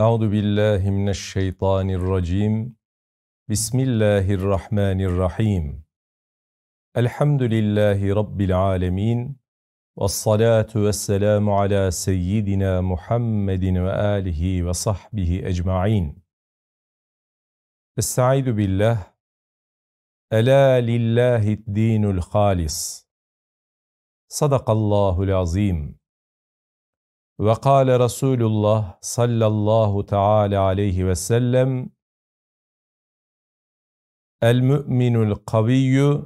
أعوذ بالله من الشيطان الرجيم بسم الله الرحمن الرحيم الحمد لله رب العالمين والصلاة والسلام على سيدنا محمد وآله وصحبه أجمعين استعيذ بالله ألا لله الدين الخالص صدق الله العظيم Ve kâle Resulullah sallallahu teâlâ aleyhi ve sellem El mü'minul kaviyyü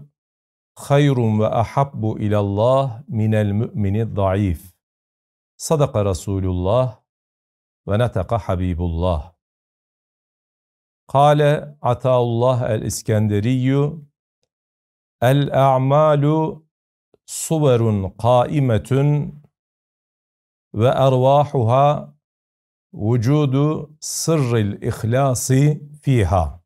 hayrun ve ahabbu ilallah minel mü'mini zayıf. Sadaka Resulullah ve netaka Habibullah. Kale Ataullah el-İskenderiyyu El-a'malu suverun kaimetun ve ervahuha vücudu sırril ihlasi fiha.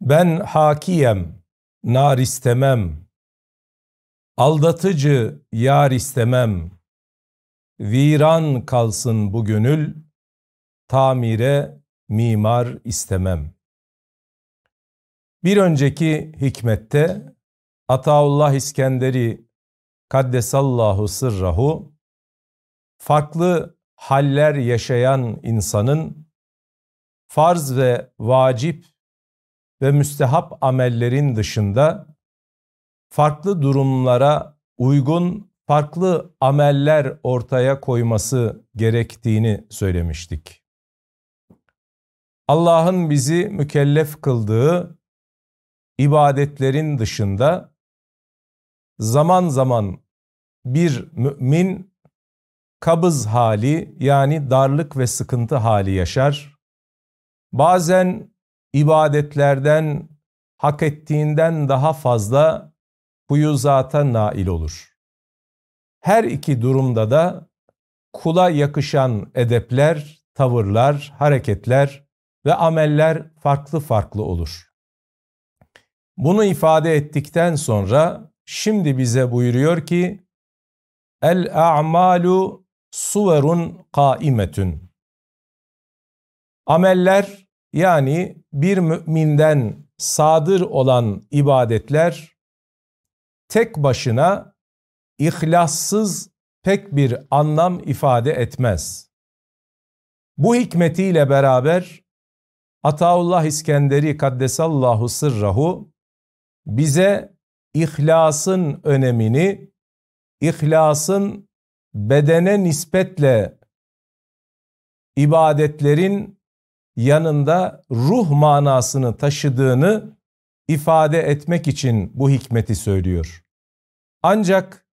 Ben hakiyem, nar istemem. Aldatıcı yar istemem. Viran kalsın bu gönül, tamire mimar istemem. Bir önceki hikmette Ataullah İskenderi kaddesallahu sırrahu farklı haller yaşayan insanın farz ve vacip ve müstehap amellerin dışında farklı durumlara uygun farklı ameller ortaya koyması gerektiğini söylemiştik. Allah'ın bizi mükellef kıldığı ibadetlerin dışında zaman zaman bir mümin kabız hali yani darlık ve sıkıntı hali yaşar. Bazen ibadetlerden hak ettiğinden daha fazla huyuzata nail olur. Her iki durumda da kula yakışan edepler, tavırlar, hareketler ve ameller farklı farklı olur. Bunu ifade ettikten sonra Şimdi bize buyuruyor ki El a'malu suverun kaimetün. Ameller yani bir müminden sadır olan ibadetler tek başına ihlassız pek bir anlam ifade etmez. Bu hikmetiyle beraber Ataullah İskenderi Kaddesallahu Sırrahu bize ihlasın önemini, ihlasın bedene nispetle ibadetlerin yanında ruh manasını taşıdığını ifade etmek için bu hikmeti söylüyor. Ancak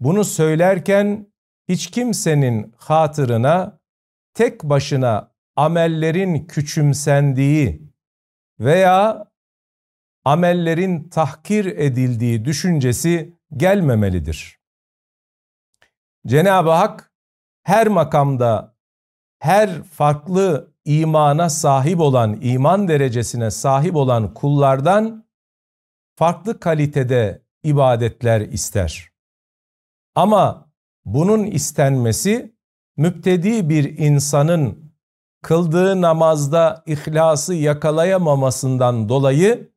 bunu söylerken hiç kimsenin hatırına tek başına amellerin küçümsendiği veya amellerin tahkir edildiği düşüncesi gelmemelidir. Cenab-ı Hak her makamda her farklı imana sahip olan, iman derecesine sahip olan kullardan farklı kalitede ibadetler ister. Ama bunun istenmesi müptedi bir insanın kıldığı namazda ihlası yakalayamamasından dolayı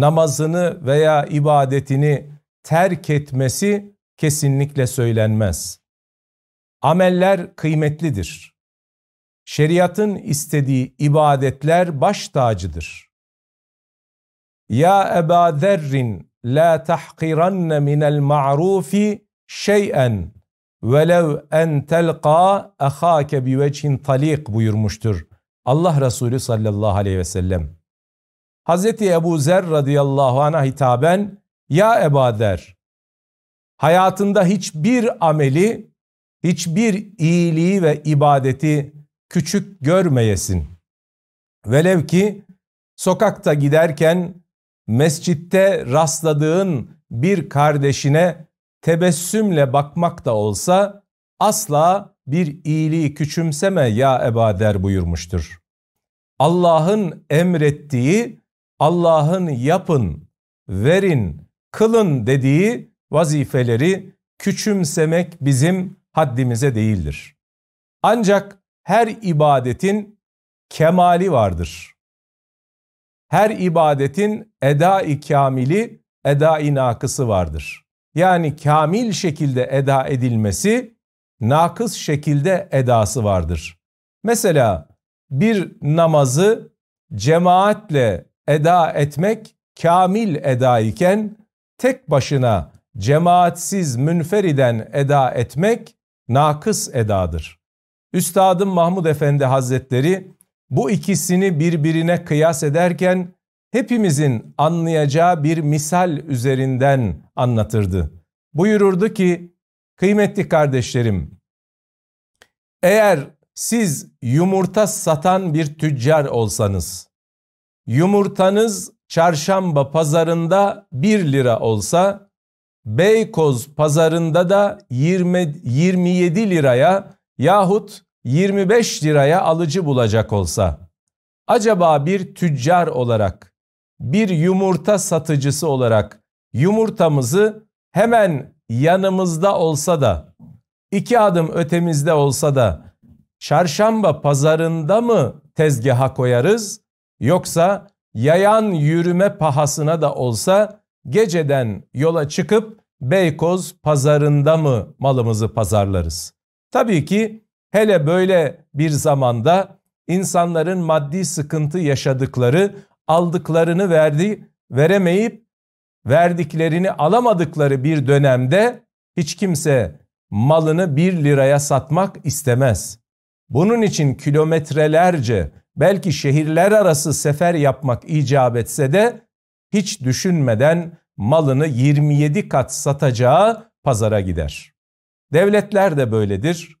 namazını veya ibadetini terk etmesi kesinlikle söylenmez. Ameller kıymetlidir. Şeriatın istediği ibadetler baş tacıdır. Ya Eba Zerrin la tahqiranne minel ma'rufi şey'en velev en telqa ahake bi vechin talik buyurmuştur. Allah Resulü sallallahu aleyhi ve sellem. Hazreti Ebu Zer radıyallahu anh'a hitaben ya Eba Der hayatında hiçbir ameli, hiçbir iyiliği ve ibadeti küçük görmeyesin. Velev ki sokakta giderken mescitte rastladığın bir kardeşine tebessümle bakmak da olsa asla bir iyiliği küçümseme ya Ebader buyurmuştur. Allah'ın emrettiği Allah'ın yapın, verin, kılın dediği vazifeleri küçümsemek bizim haddimize değildir. Ancak her ibadetin kemali vardır. Her ibadetin eda-i kamili, eda-i nakısı vardır. Yani kamil şekilde eda edilmesi, nakıs şekilde edası vardır. Mesela bir namazı cemaatle eda etmek kamil eda iken tek başına cemaatsiz münferiden eda etmek nakıs edadır. Üstadım Mahmud Efendi Hazretleri bu ikisini birbirine kıyas ederken hepimizin anlayacağı bir misal üzerinden anlatırdı. Buyururdu ki kıymetli kardeşlerim eğer siz yumurta satan bir tüccar olsanız yumurtanız çarşamba pazarında 1 lira olsa Beykoz pazarında da 20, 27 liraya yahut 25 liraya alıcı bulacak olsa acaba bir tüccar olarak bir yumurta satıcısı olarak yumurtamızı hemen yanımızda olsa da iki adım ötemizde olsa da çarşamba pazarında mı tezgaha koyarız Yoksa yayan yürüme pahasına da olsa geceden yola çıkıp Beykoz pazarında mı malımızı pazarlarız? Tabii ki hele böyle bir zamanda insanların maddi sıkıntı yaşadıkları, aldıklarını verdi, veremeyip verdiklerini alamadıkları bir dönemde hiç kimse malını 1 liraya satmak istemez. Bunun için kilometrelerce belki şehirler arası sefer yapmak icap etse de hiç düşünmeden malını 27 kat satacağı pazara gider. Devletler de böyledir,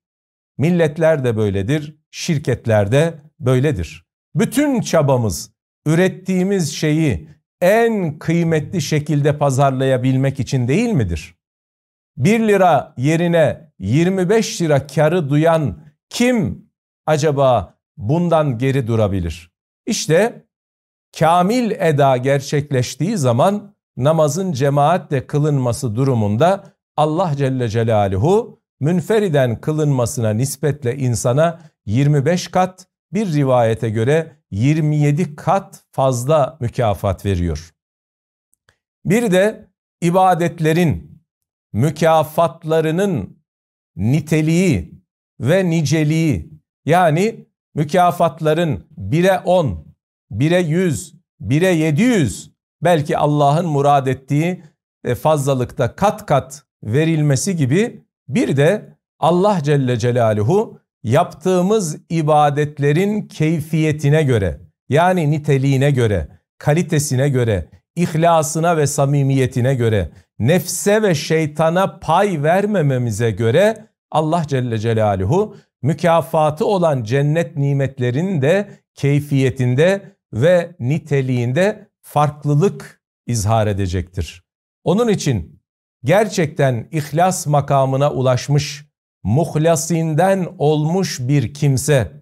milletler de böyledir, şirketler de böyledir. Bütün çabamız ürettiğimiz şeyi en kıymetli şekilde pazarlayabilmek için değil midir? 1 lira yerine 25 lira karı duyan kim acaba bundan geri durabilir. İşte kamil eda gerçekleştiği zaman namazın cemaatle kılınması durumunda Allah Celle Celaluhu münferiden kılınmasına nispetle insana 25 kat bir rivayete göre 27 kat fazla mükafat veriyor. Bir de ibadetlerin mükafatlarının niteliği ve niceliği yani mükafatların 1'e 10, 1'e 100, 1'e 700 belki Allah'ın murad ettiği e, fazlalıkta kat kat verilmesi gibi bir de Allah Celle Celaluhu yaptığımız ibadetlerin keyfiyetine göre yani niteliğine göre, kalitesine göre, ihlasına ve samimiyetine göre, nefse ve şeytana pay vermememize göre Allah Celle Celaluhu mükafatı olan cennet nimetlerinin de keyfiyetinde ve niteliğinde farklılık izhar edecektir. Onun için gerçekten ihlas makamına ulaşmış, muhlasinden olmuş bir kimse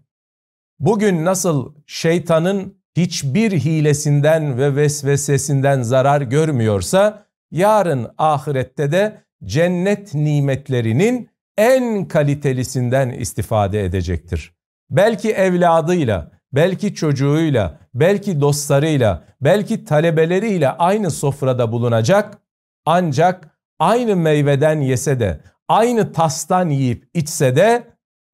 bugün nasıl şeytanın hiçbir hilesinden ve vesvesesinden zarar görmüyorsa yarın ahirette de cennet nimetlerinin en kalitelisinden istifade edecektir. Belki evladıyla, belki çocuğuyla, belki dostlarıyla, belki talebeleriyle aynı sofrada bulunacak ancak aynı meyveden yese de, aynı tastan yiyip içse de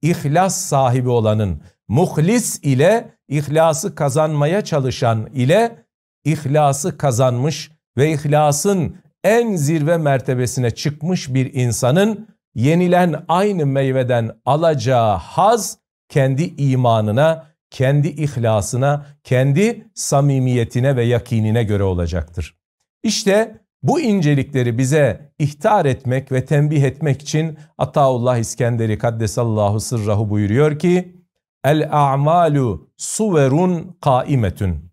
ihlas sahibi olanın, muhlis ile ihlası kazanmaya çalışan ile ihlası kazanmış ve ihlasın en zirve mertebesine çıkmış bir insanın yenilen aynı meyveden alacağı haz kendi imanına, kendi ihlasına, kendi samimiyetine ve yakinine göre olacaktır. İşte bu incelikleri bize ihtar etmek ve tembih etmek için Ataullah İskenderi Kaddesallahu Sırrahu buyuruyor ki El a'malu suverun kaimetün.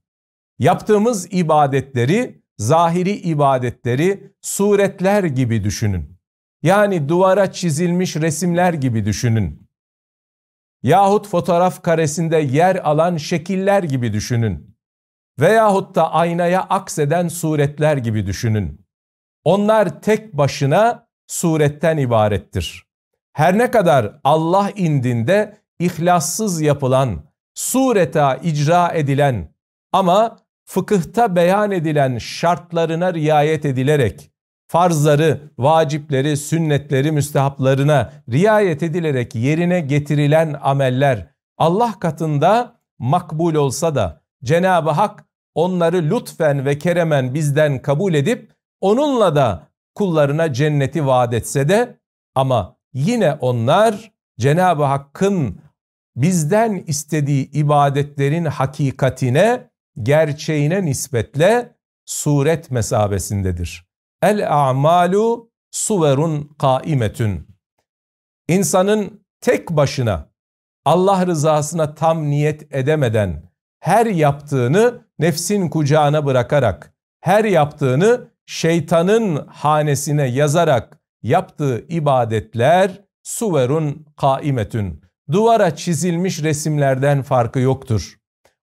Yaptığımız ibadetleri, zahiri ibadetleri suretler gibi düşünün. Yani duvara çizilmiş resimler gibi düşünün. Yahut fotoğraf karesinde yer alan şekiller gibi düşünün. Veyahut da aynaya akseden suretler gibi düşünün. Onlar tek başına suretten ibarettir. Her ne kadar Allah indinde ihlassız yapılan, sureta icra edilen ama fıkıhta beyan edilen şartlarına riayet edilerek farzları, vacipleri, sünnetleri, müstehaplarına riayet edilerek yerine getirilen ameller Allah katında makbul olsa da Cenab-ı Hak onları lütfen ve keremen bizden kabul edip onunla da kullarına cenneti vaat etse de ama yine onlar Cenab-ı Hakk'ın bizden istediği ibadetlerin hakikatine, gerçeğine nispetle suret mesabesindedir. El a'malu suverun kaimetün. İnsanın tek başına Allah rızasına tam niyet edemeden her yaptığını nefsin kucağına bırakarak, her yaptığını şeytanın hanesine yazarak yaptığı ibadetler suverun kaimetün. Duvara çizilmiş resimlerden farkı yoktur.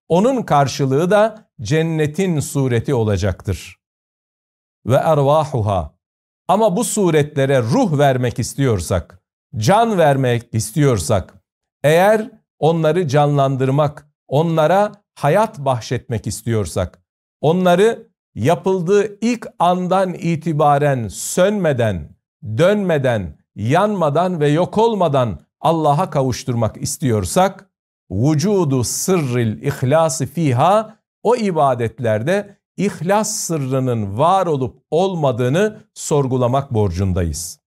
Onun karşılığı da cennetin sureti olacaktır.'' ve ervahuha. Ama bu suretlere ruh vermek istiyorsak, can vermek istiyorsak, eğer onları canlandırmak, onlara hayat bahşetmek istiyorsak, onları yapıldığı ilk andan itibaren sönmeden, dönmeden, yanmadan ve yok olmadan Allah'a kavuşturmak istiyorsak, vücudu sırril ihlası fiha o ibadetlerde ihlas sırrının var olup olmadığını sorgulamak borcundayız.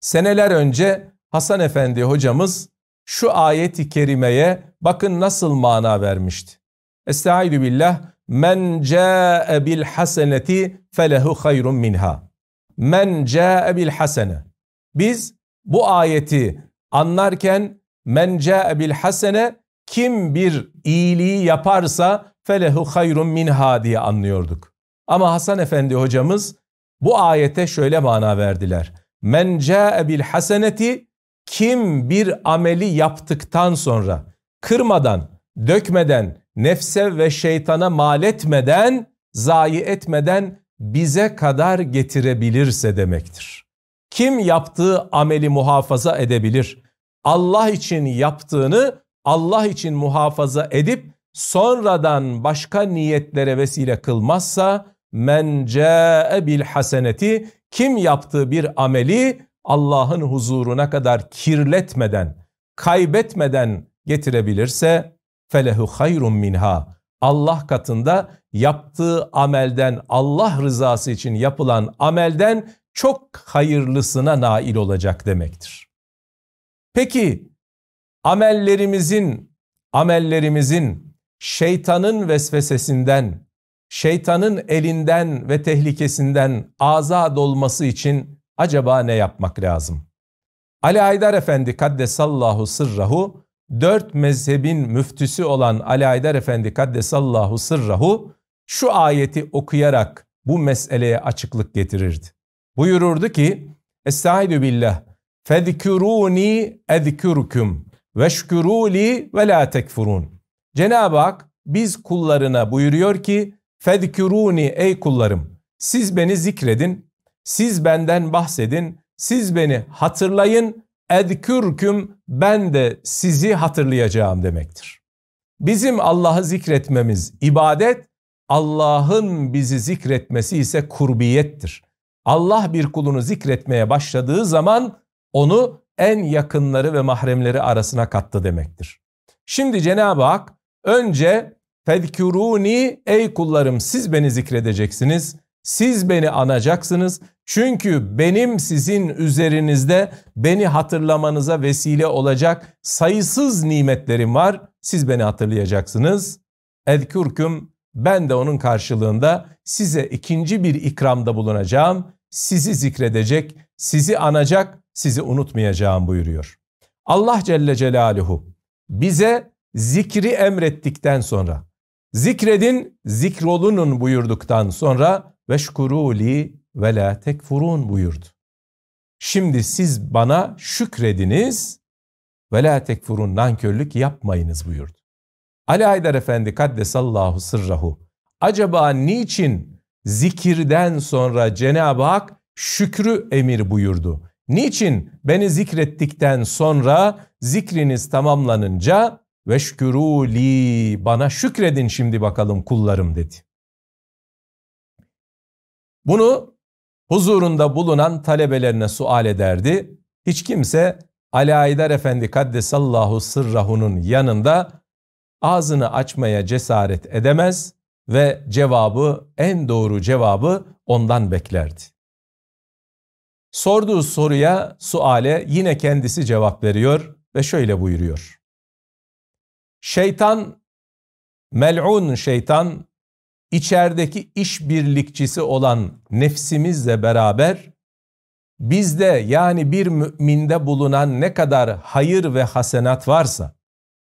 Seneler önce Hasan Efendi hocamız şu ayeti kerimeye bakın nasıl mana vermişti. Estaizu billah men ca'e bil haseneti felehu hayrun minha. Men ca'e bil hasene. Biz bu ayeti anlarken men ca'e bil hasene kim bir iyiliği yaparsa felehu hayrun minha diye anlıyorduk. Ama Hasan Efendi hocamız bu ayete şöyle mana verdiler. Men ca'e bil haseneti kim bir ameli yaptıktan sonra kırmadan, dökmeden, nefse ve şeytana mal etmeden, zayi etmeden bize kadar getirebilirse demektir. Kim yaptığı ameli muhafaza edebilir? Allah için yaptığını Allah için muhafaza edip sonradan başka niyetlere vesile kılmazsa men ca'e bil haseneti kim yaptığı bir ameli Allah'ın huzuruna kadar kirletmeden, kaybetmeden getirebilirse felehu hayrun minha. Allah katında yaptığı amelden, Allah rızası için yapılan amelden çok hayırlısına nail olacak demektir. Peki amellerimizin amellerimizin şeytanın vesvesesinden, şeytanın elinden ve tehlikesinden azad olması için acaba ne yapmak lazım? Ali Aydar Efendi Kaddesallahu Sırrahu, dört mezhebin müftüsü olan Ali Aydar Efendi Kaddesallahu Sırrahu, şu ayeti okuyarak bu meseleye açıklık getirirdi. Buyururdu ki, Estaizu billah, fedkürûni edkürküm, veşkürûli ve la tekfurun. Cenab-ı Hak biz kullarına buyuruyor ki fedkuruni ey kullarım siz beni zikredin, siz benden bahsedin, siz beni hatırlayın, edkürküm ben de sizi hatırlayacağım demektir. Bizim Allah'ı zikretmemiz ibadet, Allah'ın bizi zikretmesi ise kurbiyettir. Allah bir kulunu zikretmeye başladığı zaman onu en yakınları ve mahremleri arasına kattı demektir. Şimdi Cenab-ı Hak Önce fedkuruni ey kullarım siz beni zikredeceksiniz. Siz beni anacaksınız. Çünkü benim sizin üzerinizde beni hatırlamanıza vesile olacak sayısız nimetlerim var. Siz beni hatırlayacaksınız. Edkürküm ben de onun karşılığında size ikinci bir ikramda bulunacağım. Sizi zikredecek, sizi anacak, sizi unutmayacağım buyuruyor. Allah Celle Celaluhu bize zikri emrettikten sonra, zikredin, zikrolunun buyurduktan sonra veşkuruli ve la tekfurun buyurdu. Şimdi siz bana şükrediniz ve la tekfurun nankörlük yapmayınız buyurdu. Ali Haydar Efendi kaddesallahu sırrahu acaba niçin zikirden sonra Cenab-ı Hak şükrü emir buyurdu? Niçin beni zikrettikten sonra zikriniz tamamlanınca ve şükürüli bana şükredin şimdi bakalım kullarım dedi. Bunu huzurunda bulunan talebelerine sual ederdi. Hiç kimse Ali Aydar Efendi Kaddesallahu Sırrahu'nun yanında ağzını açmaya cesaret edemez ve cevabı, en doğru cevabı ondan beklerdi. Sorduğu soruya, suale yine kendisi cevap veriyor ve şöyle buyuruyor. Şeytan, mel'un şeytan, içerideki işbirlikçisi olan nefsimizle beraber bizde yani bir müminde bulunan ne kadar hayır ve hasenat varsa,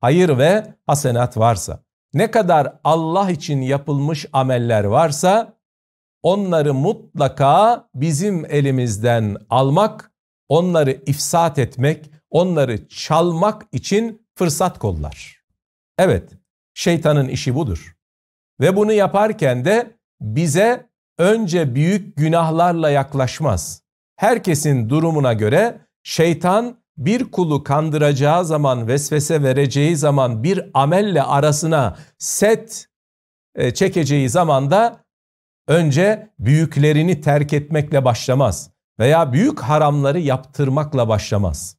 hayır ve hasenat varsa, ne kadar Allah için yapılmış ameller varsa onları mutlaka bizim elimizden almak, onları ifsat etmek, onları çalmak için fırsat kollar.'' Evet, şeytanın işi budur. Ve bunu yaparken de bize önce büyük günahlarla yaklaşmaz. Herkesin durumuna göre şeytan bir kulu kandıracağı zaman, vesvese vereceği zaman bir amelle arasına set e, çekeceği zaman da önce büyüklerini terk etmekle başlamaz veya büyük haramları yaptırmakla başlamaz.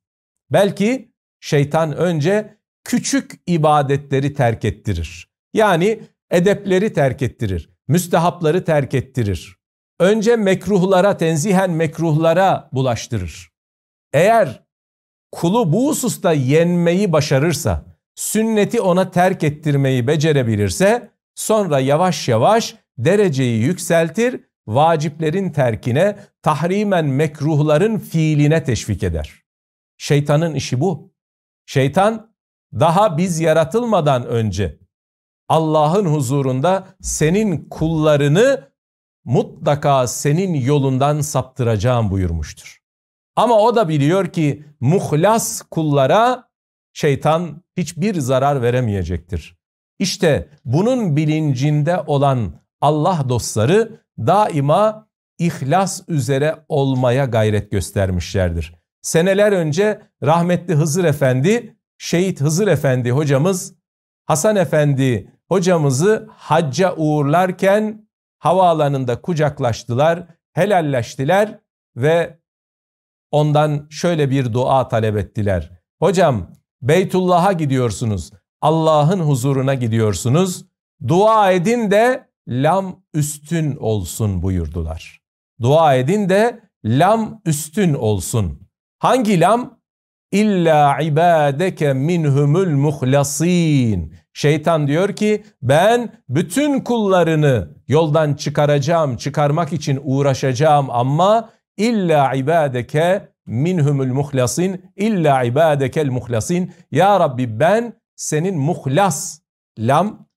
Belki şeytan önce küçük ibadetleri terk ettirir. Yani edepleri terk ettirir, müstehapları terk ettirir. Önce mekruhlara, tenzihen mekruhlara bulaştırır. Eğer kulu bu hususta yenmeyi başarırsa, sünneti ona terk ettirmeyi becerebilirse, sonra yavaş yavaş dereceyi yükseltir, vaciplerin terkine, tahrimen mekruhların fiiline teşvik eder. Şeytanın işi bu. Şeytan daha biz yaratılmadan önce Allah'ın huzurunda senin kullarını mutlaka senin yolundan saptıracağım buyurmuştur. Ama o da biliyor ki muhlas kullara şeytan hiçbir zarar veremeyecektir. İşte bunun bilincinde olan Allah dostları daima ihlas üzere olmaya gayret göstermişlerdir. Seneler önce rahmetli Hızır Efendi Şehit Hızır Efendi hocamız Hasan Efendi hocamızı hacca uğurlarken havaalanında kucaklaştılar, helalleştiler ve ondan şöyle bir dua talep ettiler. Hocam Beytullah'a gidiyorsunuz. Allah'ın huzuruna gidiyorsunuz. Dua edin de lam üstün olsun buyurdular. Dua edin de lam üstün olsun. Hangi lam? İlla ibadeke minhumul muhlasin. Şeytan diyor ki ben bütün kullarını yoldan çıkaracağım, çıkarmak için uğraşacağım ama illa ibadeke minhumul muhlasin illa ibadekel muhlasin. Ya Rabbi ben senin muhlas lam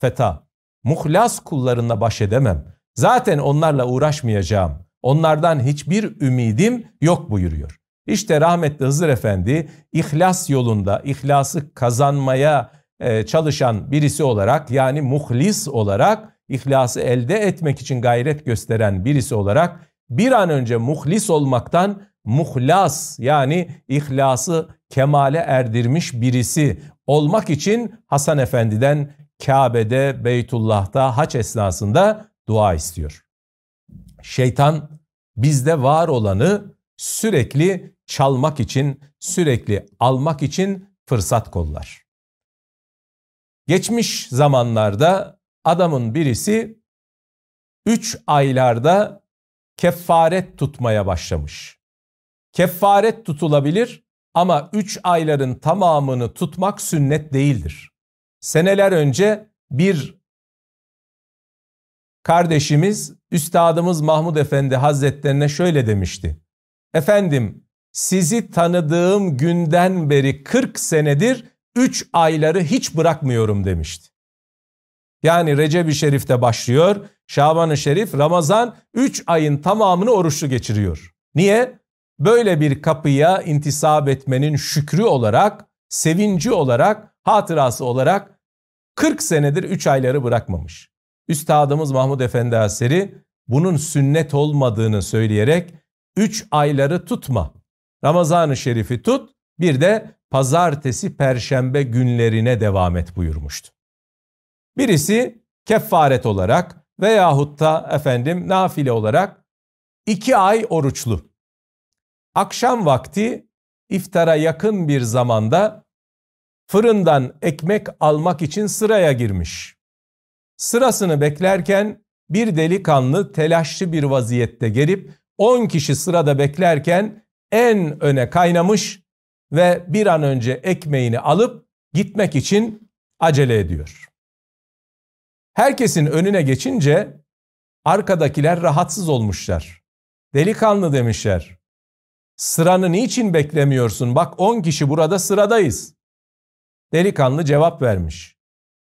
feta muhlas kullarına baş edemem. Zaten onlarla uğraşmayacağım. Onlardan hiçbir ümidim yok buyuruyor. İşte rahmetli Hızır Efendi ihlas yolunda ihlası kazanmaya e, çalışan birisi olarak yani muhlis olarak ihlası elde etmek için gayret gösteren birisi olarak bir an önce muhlis olmaktan muhlas yani ihlası kemale erdirmiş birisi olmak için Hasan Efendi'den Kabe'de, Beytullah'ta haç esnasında dua istiyor. Şeytan bizde var olanı sürekli çalmak için, sürekli almak için fırsat kollar. Geçmiş zamanlarda adamın birisi 3 aylarda kefaret tutmaya başlamış. Kefaret tutulabilir ama 3 ayların tamamını tutmak sünnet değildir. Seneler önce bir kardeşimiz, üstadımız Mahmud Efendi Hazretlerine şöyle demişti. Efendim sizi tanıdığım günden beri 40 senedir 3 ayları hiç bırakmıyorum demişti. Yani Recep-i Şerif'te başlıyor. Şaban-ı Şerif, Ramazan 3 ayın tamamını oruçlu geçiriyor. Niye? Böyle bir kapıya intisap etmenin şükrü olarak, sevinci olarak, hatırası olarak 40 senedir 3 ayları bırakmamış. Üstadımız Mahmud Efendi Aseri bunun sünnet olmadığını söyleyerek 3 ayları tutma. Ramazan-ı Şerif'i tut, bir de pazartesi, perşembe günlerine devam et buyurmuştu. Birisi kefaret olarak veyahut da efendim nafile olarak iki ay oruçlu. Akşam vakti iftara yakın bir zamanda fırından ekmek almak için sıraya girmiş. Sırasını beklerken bir delikanlı telaşlı bir vaziyette gelip 10 kişi sırada beklerken en öne kaynamış ve bir an önce ekmeğini alıp gitmek için acele ediyor. Herkesin önüne geçince arkadakiler rahatsız olmuşlar. Delikanlı demişler. Sıranı niçin beklemiyorsun? Bak 10 kişi burada sıradayız. Delikanlı cevap vermiş.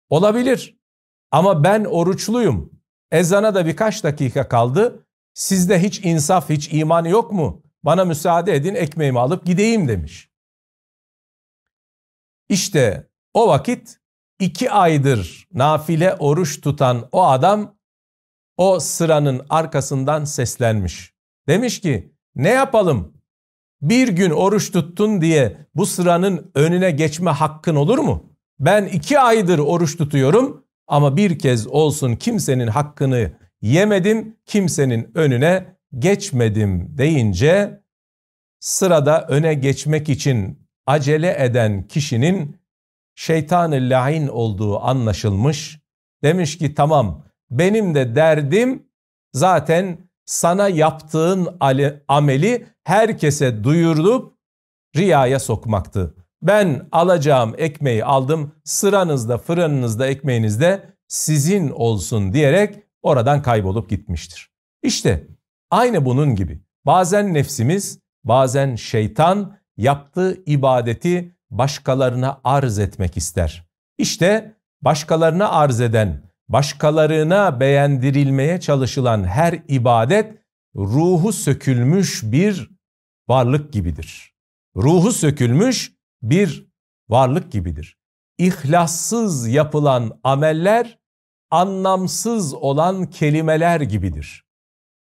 Olabilir ama ben oruçluyum. Ezana da birkaç dakika kaldı. Sizde hiç insaf, hiç iman yok mu? Bana müsaade edin ekmeğimi alıp gideyim demiş. İşte o vakit iki aydır nafile oruç tutan o adam o sıranın arkasından seslenmiş. Demiş ki ne yapalım? Bir gün oruç tuttun diye bu sıranın önüne geçme hakkın olur mu? Ben iki aydır oruç tutuyorum ama bir kez olsun kimsenin hakkını yemedim, kimsenin önüne geçmedim deyince sırada öne geçmek için acele eden kişinin şeytan-ı lain olduğu anlaşılmış. Demiş ki tamam benim de derdim zaten sana yaptığın ameli herkese duyurulup riyaya sokmaktı. Ben alacağım ekmeği aldım sıranızda fırınınızda ekmeğinizde sizin olsun diyerek oradan kaybolup gitmiştir. İşte Aynı bunun gibi bazen nefsimiz, bazen şeytan yaptığı ibadeti başkalarına arz etmek ister. İşte başkalarına arz eden, başkalarına beğendirilmeye çalışılan her ibadet ruhu sökülmüş bir varlık gibidir. Ruhu sökülmüş bir varlık gibidir. İhlassız yapılan ameller anlamsız olan kelimeler gibidir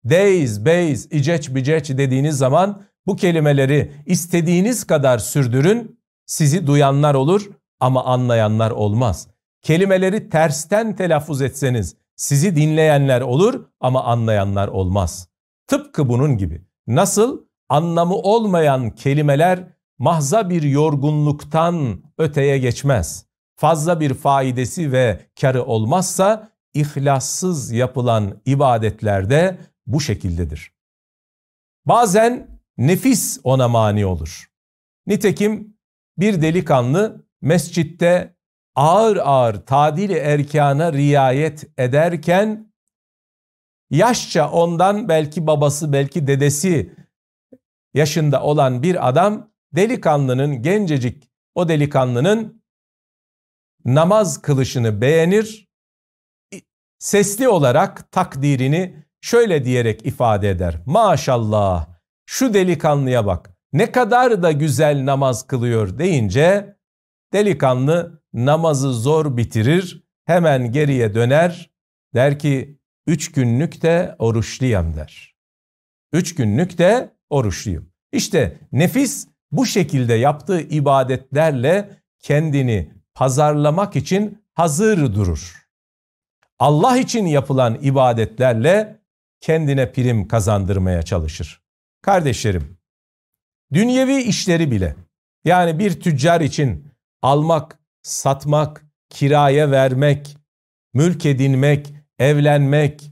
days, base, iceç, biceç dediğiniz zaman bu kelimeleri istediğiniz kadar sürdürün, sizi duyanlar olur ama anlayanlar olmaz. Kelimeleri tersten telaffuz etseniz sizi dinleyenler olur ama anlayanlar olmaz. Tıpkı bunun gibi. Nasıl? Anlamı olmayan kelimeler mahza bir yorgunluktan öteye geçmez. Fazla bir faidesi ve karı olmazsa ihlassız yapılan ibadetlerde bu şekildedir. Bazen nefis ona mani olur. Nitekim bir delikanlı mescitte ağır ağır tadili erkana riayet ederken yaşça ondan belki babası belki dedesi yaşında olan bir adam delikanlının gencecik o delikanlının namaz kılışını beğenir, sesli olarak takdirini şöyle diyerek ifade eder. Maşallah şu delikanlıya bak ne kadar da güzel namaz kılıyor deyince delikanlı namazı zor bitirir hemen geriye döner der ki üç günlük de oruçluyum der. Üç günlük de oruçluyum. İşte nefis bu şekilde yaptığı ibadetlerle kendini pazarlamak için hazır durur. Allah için yapılan ibadetlerle kendine prim kazandırmaya çalışır. Kardeşlerim, dünyevi işleri bile yani bir tüccar için almak, satmak, kiraya vermek, mülk edinmek, evlenmek,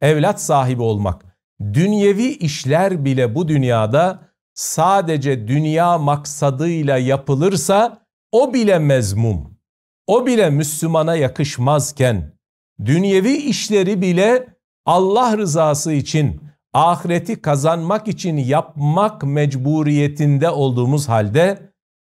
evlat sahibi olmak, dünyevi işler bile bu dünyada sadece dünya maksadıyla yapılırsa o bile mezmum. O bile Müslümana yakışmazken dünyevi işleri bile Allah rızası için, ahireti kazanmak için yapmak mecburiyetinde olduğumuz halde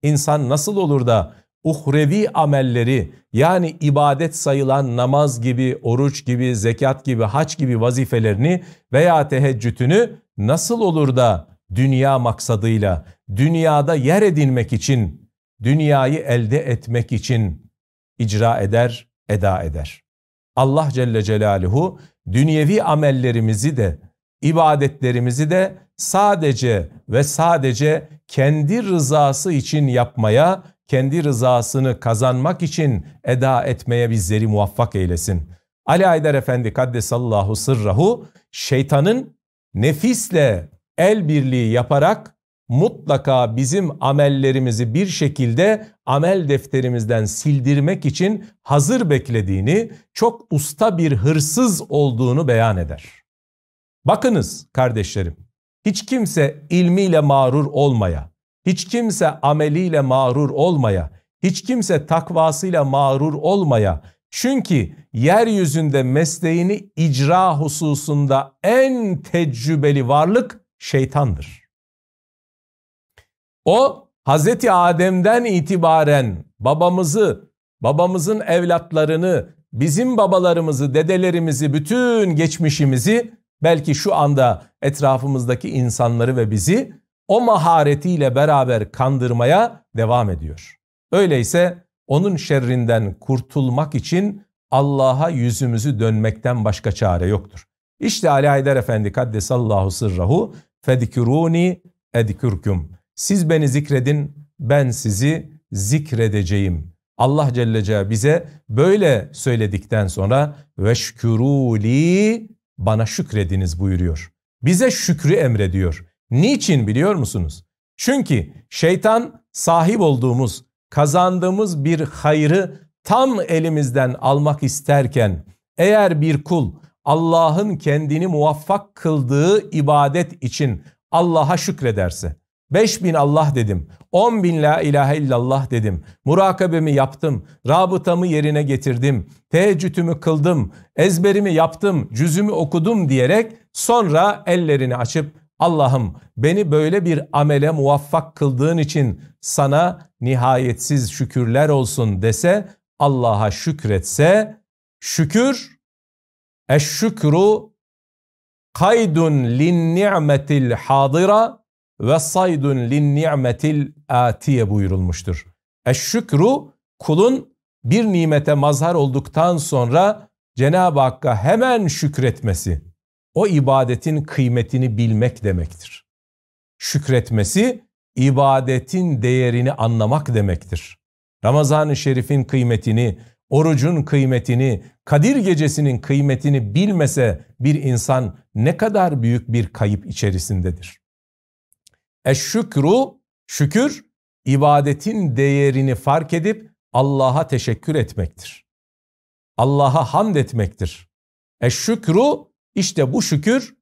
insan nasıl olur da uhrevi amelleri yani ibadet sayılan namaz gibi, oruç gibi, zekat gibi, haç gibi vazifelerini veya teheccüdünü nasıl olur da dünya maksadıyla, dünyada yer edinmek için, dünyayı elde etmek için icra eder, eda eder. Allah Celle Celaluhu dünyevi amellerimizi de ibadetlerimizi de sadece ve sadece kendi rızası için yapmaya, kendi rızasını kazanmak için eda etmeye bizleri muvaffak eylesin. Ali Aydar Efendi Kaddesallahu sırrahu şeytanın nefisle el birliği yaparak mutlaka bizim amellerimizi bir şekilde amel defterimizden sildirmek için hazır beklediğini, çok usta bir hırsız olduğunu beyan eder. Bakınız kardeşlerim, hiç kimse ilmiyle mağrur olmaya, hiç kimse ameliyle mağrur olmaya, hiç kimse takvasıyla mağrur olmaya, çünkü yeryüzünde mesleğini icra hususunda en tecrübeli varlık şeytandır.'' O Hazreti Adem'den itibaren babamızı, babamızın evlatlarını, bizim babalarımızı, dedelerimizi, bütün geçmişimizi belki şu anda etrafımızdaki insanları ve bizi o maharetiyle beraber kandırmaya devam ediyor. Öyleyse onun şerrinden kurtulmak için Allah'a yüzümüzü dönmekten başka çare yoktur. İşte Ali Haydar Efendi Kaddesallahu sırrahu fedikuruni edikürküm. Siz beni zikredin, ben sizi zikredeceğim. Allah Celle Celaluhu bize böyle söyledikten sonra veşküruli bana şükrediniz buyuruyor. Bize şükrü emrediyor. Niçin biliyor musunuz? Çünkü şeytan sahip olduğumuz, kazandığımız bir hayrı tam elimizden almak isterken eğer bir kul Allah'ın kendini muvaffak kıldığı ibadet için Allah'a şükrederse, 5 bin Allah dedim. 10 bin la ilahe illallah dedim. Murakabemi yaptım. Rabıtamı yerine getirdim. Teheccüdümü kıldım. Ezberimi yaptım. Cüzümü okudum diyerek sonra ellerini açıp Allah'ım beni böyle bir amele muvaffak kıldığın için sana nihayetsiz şükürler olsun dese Allah'a şükretse şükür eşşükru kaydun lin ni'metil hadira ve saydun lin ni'metil atiye buyurulmuştur. Eşşükru kulun bir nimete mazhar olduktan sonra Cenab-ı Hakk'a hemen şükretmesi o ibadetin kıymetini bilmek demektir. Şükretmesi ibadetin değerini anlamak demektir. Ramazan-ı Şerif'in kıymetini, orucun kıymetini, Kadir Gecesi'nin kıymetini bilmese bir insan ne kadar büyük bir kayıp içerisindedir. Eşşükru, şükür ibadetin değerini fark edip Allah'a teşekkür etmektir. Allah'a hamd etmektir. Eşşükru işte bu şükür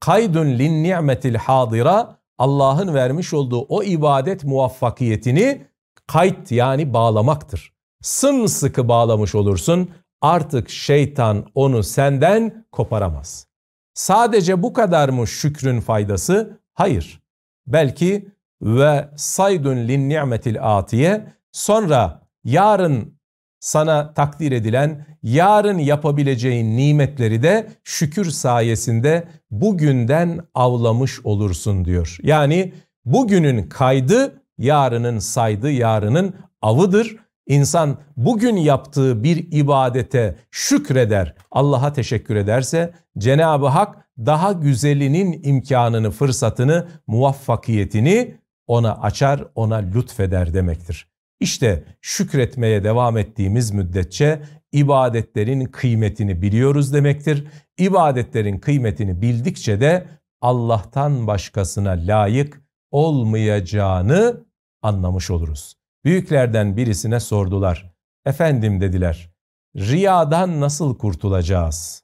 kaydun lin ni'metil hadira Allah'ın vermiş olduğu o ibadet muvaffakiyetini kayt yani bağlamaktır. Sımsıkı bağlamış olursun artık şeytan onu senden koparamaz. Sadece bu kadar mı şükrün faydası? Hayır belki ve saydun lin ni'metil atiye sonra yarın sana takdir edilen yarın yapabileceğin nimetleri de şükür sayesinde bugünden avlamış olursun diyor. Yani bugünün kaydı yarının saydı yarının avıdır. İnsan bugün yaptığı bir ibadete şükreder, Allah'a teşekkür ederse Cenab-ı Hak daha güzelinin imkanını, fırsatını, muvaffakiyetini ona açar, ona lütfeder demektir. İşte şükretmeye devam ettiğimiz müddetçe ibadetlerin kıymetini biliyoruz demektir. İbadetlerin kıymetini bildikçe de Allah'tan başkasına layık olmayacağını anlamış oluruz. Büyüklerden birisine sordular. Efendim dediler, riyadan nasıl kurtulacağız?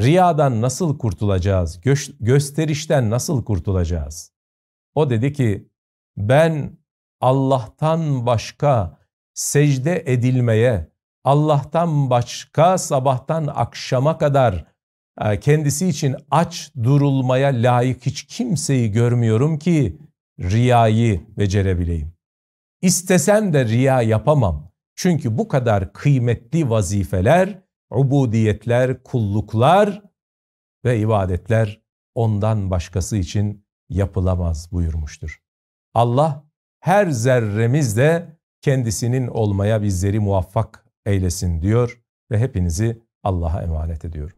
Riyadan nasıl kurtulacağız? Gö- gösterişten nasıl kurtulacağız? O dedi ki ben Allah'tan başka secde edilmeye, Allah'tan başka sabahtan akşama kadar e, kendisi için aç durulmaya layık hiç kimseyi görmüyorum ki riyayı becerebileyim. İstesem de riya yapamam. Çünkü bu kadar kıymetli vazifeler ubudiyetler, kulluklar ve ibadetler ondan başkası için yapılamaz buyurmuştur. Allah her zerremizde kendisinin olmaya bizleri muvaffak eylesin diyor ve hepinizi Allah'a emanet ediyorum.